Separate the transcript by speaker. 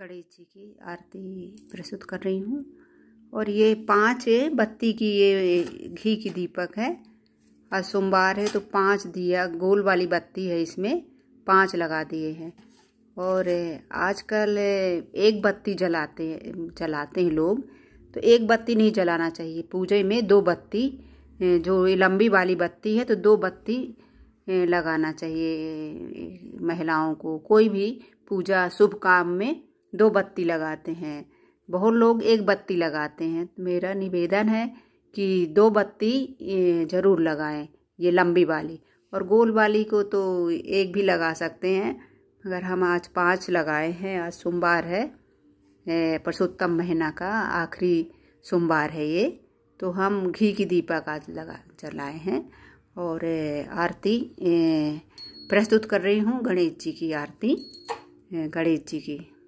Speaker 1: गणेश जी की
Speaker 2: आरती प्रस्तुत कर रही हूँ और ये पाँच बत्ती की ये घी की दीपक है आज सोमवार है तो पाँच दिया गोल वाली बत्ती है इसमें पाँच लगा दिए हैं और आजकल एक बत्ती जलाते हैं जलाते हैं लोग तो एक बत्ती नहीं जलाना चाहिए पूजा में दो बत्ती जो लंबी वाली बत्ती है तो दो बत्ती लगाना चाहिए महिलाओं को कोई भी पूजा शुभ काम में दो बत्ती लगाते हैं बहुत लोग एक बत्ती लगाते हैं मेरा निवेदन है कि दो बत्ती ज़रूर लगाएं ये लंबी वाली और गोल वाली को तो एक भी लगा सकते हैं मगर हम आज पाँच लगाए हैं आज सोमवार है परसोत्तम महीना का आखिरी सोमवार है ये तो हम घी की दीपक आज लगा जलाए हैं और आरती प्रस्तुत कर रही हूँ गणेश जी की आरती गणेश जी की